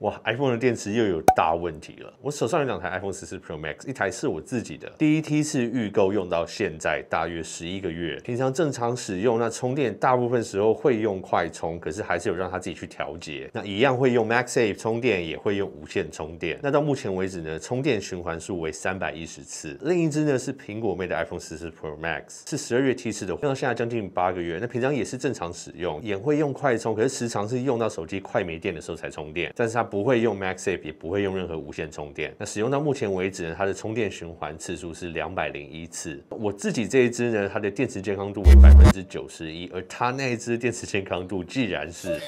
哇，iPhone 的电池又有大问题了。我手上有两台 iPhone 十四 Pro Max，一台是我自己的，第一梯是预购用到现在大约十一个月，平常正常使用，那充电大部分时候会用快充，可是还是有让它自己去调节，那一样会用 Max Safe 充电，也会用无线充电。那到目前为止呢，充电循环数为三百一十次。另一只呢是苹果妹的 iPhone 十四 Pro Max，是十二月梯次的，用到现在将近八个月，那平常也是正常使用，也会用快充，可是时常是用到手机快没电的时候才充电，但是它。不会用 Maxi，也不会用任何无线充电。那使用到目前为止呢，它的充电循环次数是两百零一次。我自己这一支呢，它的电池健康度为百分之九十一，而它那一支电池健康度既然是。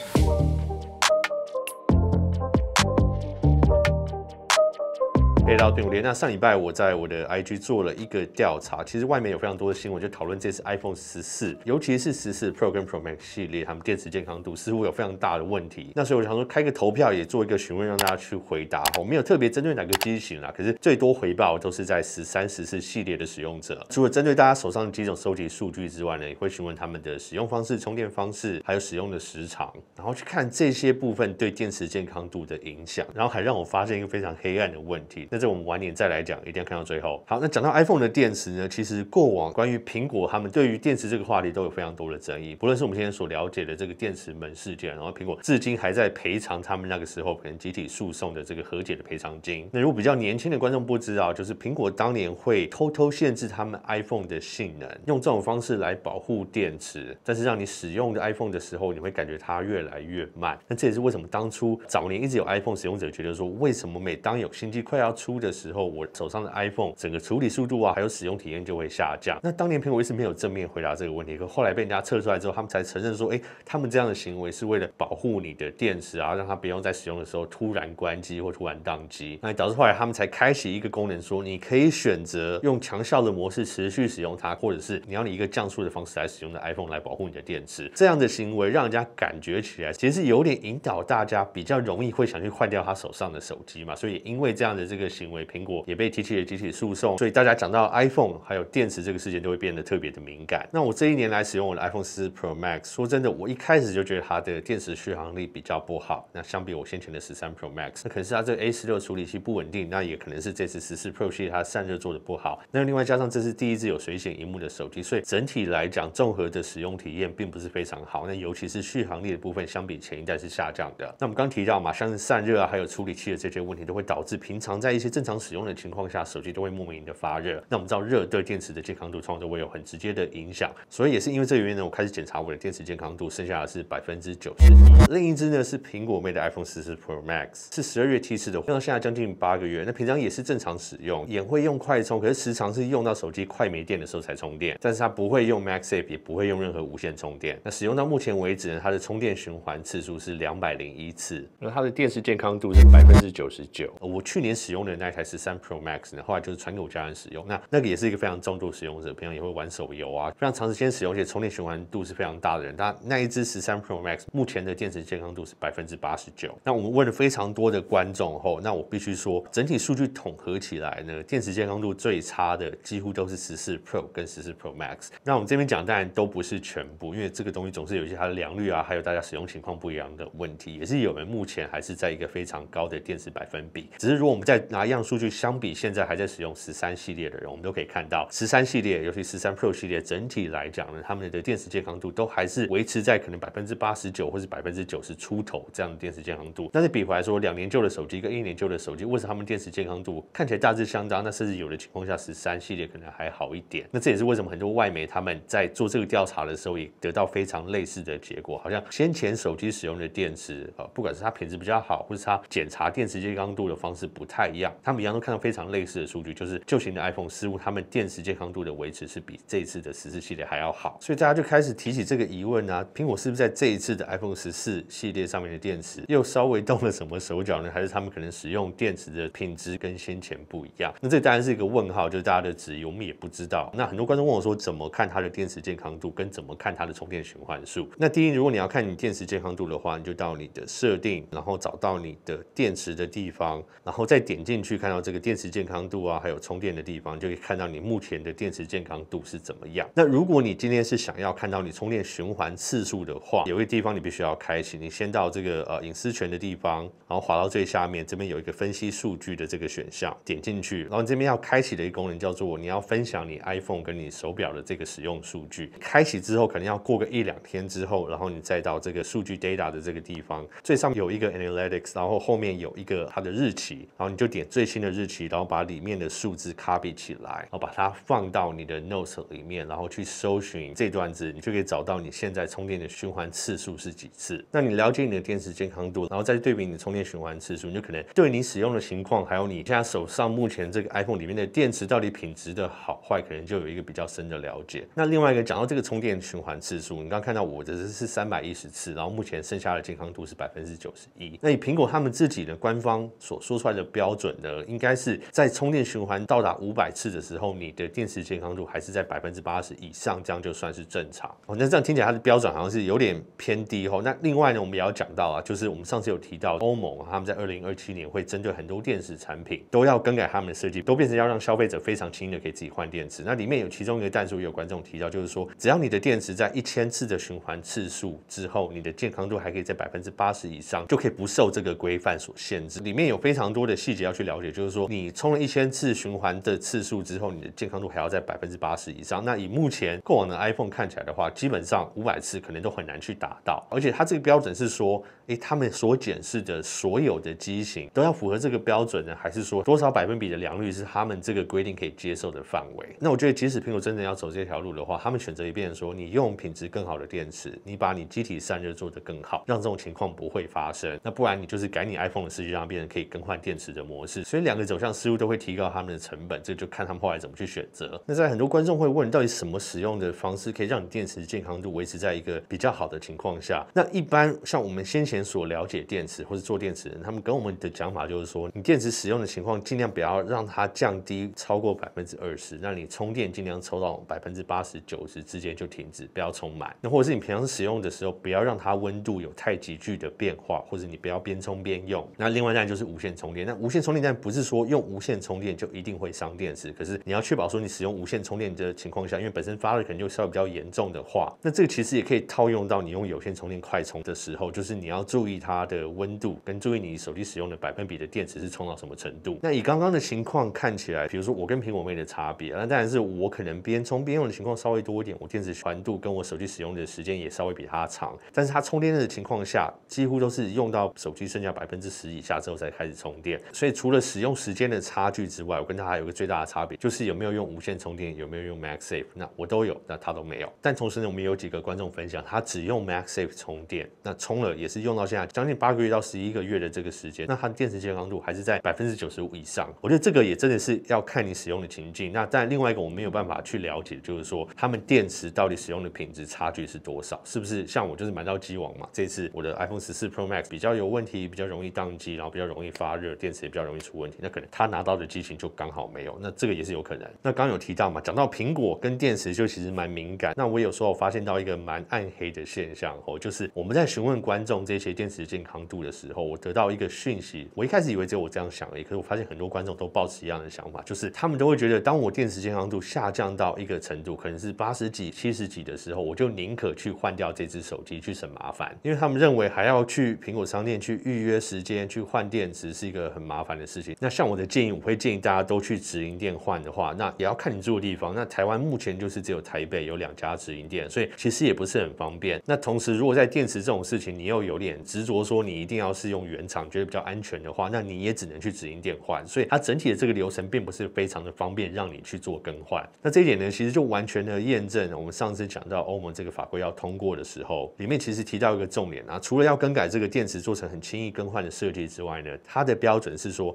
配到五了。那上礼拜我在我的 IG 做了一个调查，其实外面有非常多的新闻就讨论这次 iPhone 十四，尤其是十四 Pro 跟 Pro Max 系列，他们电池健康度似乎有非常大的问题。那所以我想说开个投票，也做一个询问，让大家去回答。我没有特别针对哪个机型啦，可是最多回报都是在十三、十四系列的使用者。除了针对大家手上的几种收集数据之外呢，也会询问他们的使用方式、充电方式，还有使用的时长，然后去看这些部分对电池健康度的影响。然后还让我发现一个非常黑暗的问题。这我们晚点再来讲，一定要看到最后。好，那讲到 iPhone 的电池呢？其实过往关于苹果他们对于电池这个话题都有非常多的争议。不论是我们现在所了解的这个电池门事件，然后苹果至今还在赔偿他们那个时候可能集体诉讼的这个和解的赔偿金。那如果比较年轻的观众不知道，就是苹果当年会偷偷限制他们 iPhone 的性能，用这种方式来保护电池，但是让你使用的 iPhone 的时候，你会感觉它越来越慢。那这也是为什么当初早年一直有 iPhone 使用者觉得说，为什么每当有新机快要出出的时候，我手上的 iPhone 整个处理速度啊，还有使用体验就会下降。那当年苹果一直没有正面回答这个问题，可后来被人家测出来之后，他们才承认说，哎，他们这样的行为是为了保护你的电池啊，让它不用在使用的时候突然关机或突然宕机。那导致后来他们才开启一个功能，说你可以选择用强效的模式持续使用它，或者是你要以一个降速的方式来使用的 iPhone 来保护你的电池。这样的行为让人家感觉起来，其实是有点引导大家比较容易会想去换掉他手上的手机嘛。所以因为这样的这个。行为，苹果也被提起集体诉讼，所以大家讲到 iPhone 还有电池这个事件，就会变得特别的敏感。那我这一年来使用我的 iPhone 十四 Pro Max，说真的，我一开始就觉得它的电池续航力比较不好。那相比我先前的十三 Pro Max，那可能是它这个 A16 处理器不稳定，那也可能是这次十四 Pro 系它散热做的不好。那另外加上这是第一只有水显荧幕的手机，所以整体来讲，综合的使用体验并不是非常好。那尤其是续航力的部分，相比前一代是下降的。那我们刚提到嘛，像是散热啊，还有处理器的这些问题，都会导致平常在一些正常使用的情况下，手机都会莫名的发热。那我们知道，热对电池的健康度创作会有很直接的影响。所以也是因为这个原因呢，我开始检查我的电池健康度，剩下的是百分之九十一。另一只呢是苹果妹的 iPhone 十四 Pro Max，是十二月提示的，用到现在将近八个月。那平常也是正常使用，也会用快充，可是时常是用到手机快没电的时候才充电。但是它不会用 m a x a f 也不会用任何无线充电。那使用到目前为止呢，它的充电循环次数是两百零一次，那它的电池健康度是百分之九十九。我去年使用的。那一台十三 Pro Max 呢？后来就是传给我家人使用。那那个也是一个非常重度使用者，平常也会玩手游啊，非常长时间使用，而且充电循环度是非常大的人。那那一只十三 Pro Max 目前的电池健康度是百分之八十九。那我们问了非常多的观众后，那我必须说，整体数据统合起来呢，电池健康度最差的几乎都是十四 Pro 跟十四 Pro Max。那我们这边讲当然都不是全部，因为这个东西总是有一些它的良率啊，还有大家使用情况不一样的问题，也是有人目前还是在一个非常高的电池百分比。只是如果我们再拿样数据相比现在还在使用十三系列的人，我们都可以看到，十三系列，尤其十三 Pro 系列，整体来讲呢，他们的电池健康度都还是维持在可能百分之八十九或是百分之九十出头这样的电池健康度。但是比回来说，两年旧的手机跟一年旧的手机，为什么他们电池健康度看起来大致相当？那甚至有的情况下，十三系列可能还好一点。那这也是为什么很多外媒他们在做这个调查的时候，也得到非常类似的结果，好像先前手机使用的电池，呃，不管是它品质比较好，或是它检查电池健康度的方式不太一样。他们一样都看到非常类似的数据，就是旧型的 iPhone 十五，他们电池健康度的维持是比这一次的十四系列还要好，所以大家就开始提起这个疑问啊，苹果是不是在这一次的 iPhone 十四系列上面的电池又稍微动了什么手脚呢？还是他们可能使用电池的品质跟先前不一样？那这当然是一个问号，就是大家的质疑，我们也不知道。那很多观众问我说，怎么看它的电池健康度跟怎么看它的充电循环数？那第一，如果你要看你电池健康度的话，你就到你的设定，然后找到你的电池的地方，然后再点进去。去看到这个电池健康度啊，还有充电的地方，就可以看到你目前的电池健康度是怎么样。那如果你今天是想要看到你充电循环次数的话，有一个地方你必须要开启，你先到这个呃隐私权的地方，然后滑到最下面，这边有一个分析数据的这个选项，点进去，然后这边要开启的一个功能叫做你要分享你 iPhone 跟你手表的这个使用数据。开启之后，可能要过个一两天之后，然后你再到这个数据 data 的这个地方，最上面有一个 analytics，然后后面有一个它的日期，然后你就点。最新的日期，然后把里面的数字 copy 起来，然后把它放到你的 notes 里面，然后去搜寻这段子，你就可以找到你现在充电的循环次数是几次。那你了解你的电池健康度，然后再去对比你的充电循环次数，你就可能对你使用的情况，还有你现在手上目前这个 iPhone 里面的电池到底品质的好坏，可能就有一个比较深的了解。那另外一个讲到这个充电循环次数，你刚看到我的是三百一十次，然后目前剩下的健康度是百分之九十一。那以苹果他们自己的官方所说出来的标准。呃，应该是在充电循环到达五百次的时候，你的电池健康度还是在百分之八十以上，这样就算是正常。哦，那这样听起来它的标准好像是有点偏低哦。那另外呢，我们也要讲到啊，就是我们上次有提到欧盟他们在二零二七年会针对很多电池产品都要更改他们的设计，都变成要让消费者非常轻易的可以自己换电池。那里面有其中一个弹也有观众提到就是说，只要你的电池在一千次的循环次数之后，你的健康度还可以在百分之八十以上，就可以不受这个规范所限制。里面有非常多的细节要去。了解，就是说你充了一千次循环的次数之后，你的健康度还要在百分之八十以上。那以目前过往的 iPhone 看起来的话，基本上五百次可能都很难去达到。而且它这个标准是说，诶，他们所检视的所有的机型都要符合这个标准呢，还是说多少百分比的良率是他们这个规定可以接受的范围？那我觉得，即使苹果真的要走这条路的话，他们选择一遍说，你用品质更好的电池，你把你机体散热做得更好，让这种情况不会发生。那不然你就是改你 iPhone 的设计，让变成可以更换电池的模式。所以两个走向似乎都会提高他们的成本，这就看他们后来怎么去选择。那在很多观众会问，到底什么使用的方式可以让你电池健康度维持在一个比较好的情况下？那一般像我们先前所了解电池或者做电池人，他们跟我们的讲法就是说，你电池使用的情况尽量不要让它降低超过百分之二十，那你充电尽量抽到百分之八十九十之间就停止，不要充满。那或者是你平常使用的时候，不要让它温度有太急剧的变化，或者你不要边充边用。那另外一样就是无线充电，那无线充电。但不是说用无线充电就一定会伤电池，可是你要确保说你使用无线充电的情况下，因为本身发热可能就比较严重的话，那这个其实也可以套用到你用有线充电快充的时候，就是你要注意它的温度，跟注意你手机使用的百分比的电池是充到什么程度。那以刚刚的情况看起来，比如说我跟苹果妹的差别，那当然是我可能边充边用的情况稍微多一点，我电池宽度跟我手机使用的时间也稍微比它长，但是它充电的情况下几乎都是用到手机剩下百分之十以下之后才开始充电，所以除了使用时间的差距之外，我跟他还有个最大的差别，就是有没有用无线充电，有没有用 Max Safe。那我都有，那他都没有。但同时呢，我们有几个观众分享，他只用 Max Safe 充电，那充了也是用到现在将近八个月到十一个月的这个时间，那它的电池健康度还是在百分之九十五以上。我觉得这个也真的是要看你使用的情境。那但另外一个我没有办法去了解，就是说他们电池到底使用的品质差距是多少，是不是像我就是买到机王嘛？这次我的 iPhone 十四 Pro Max 比较有问题，比较容易宕机，然后比较容易发热，电池也比较容易。出问题，那可能他拿到的机型就刚好没有，那这个也是有可能。那刚有提到嘛，讲到苹果跟电池就其实蛮敏感。那我有时候发现到一个蛮暗黑的现象哦，就是我们在询问观众这些电池健康度的时候，我得到一个讯息，我一开始以为只有我这样想而已，可是我发现很多观众都抱持一样的想法，就是他们都会觉得，当我电池健康度下降到一个程度，可能是八十几、七十几的时候，我就宁可去换掉这只手机去省麻烦，因为他们认为还要去苹果商店去预约时间去换电池是一个很麻烦的事。那像我的建议，我会建议大家都去直营店换的话，那也要看你住的地方。那台湾目前就是只有台北有两家直营店，所以其实也不是很方便。那同时，如果在电池这种事情，你又有点执着说你一定要是用原厂，觉得比较安全的话，那你也只能去直营店换。所以它整体的这个流程并不是非常的方便，让你去做更换。那这一点呢，其实就完全的验证我们上次讲到欧盟这个法规要通过的时候，里面其实提到一个重点啊，除了要更改这个电池做成很轻易更换的设计之外呢，它的标准是说。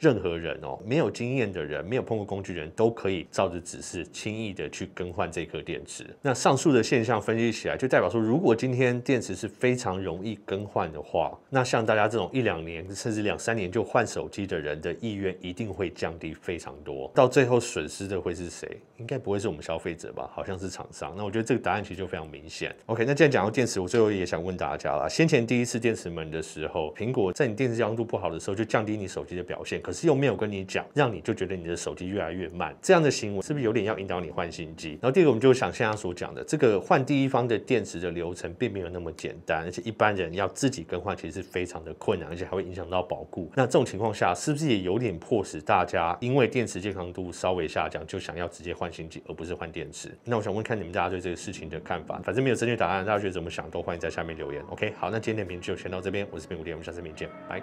任何人哦，没有经验的人，没有碰过工具的人都可以照着指示轻易的去更换这颗电池。那上述的现象分析起来，就代表说，如果今天电池是非常容易更换的话，那像大家这种一两年甚至两三年就换手机的人的意愿一定会降低非常多。到最后损失的会是谁？应该不会是我们消费者吧？好像是厂商。那我觉得这个答案其实就非常明显。OK，那今天讲到电池，我最后也想问大家啦。先前第一次电池门的时候，苹果在你电池强度不好的时候就降低你手机的表现。可是又没有跟你讲，让你就觉得你的手机越来越慢，这样的行为是不是有点要引导你换新机？然后第二个，我们就想现在所讲的，这个换第一方的电池的流程并没有那么简单，而且一般人要自己更换其实是非常的困难，而且还会影响到保固。那这种情况下，是不是也有点迫使大家因为电池健康度稍微下降就想要直接换新机，而不是换电池？那我想问，看你们大家对这个事情的看法，反正没有正确答案，大家觉得怎么想都欢迎在下面留言。OK，好，那今天点评就先到这边，我是边五店，我们下视频见，拜。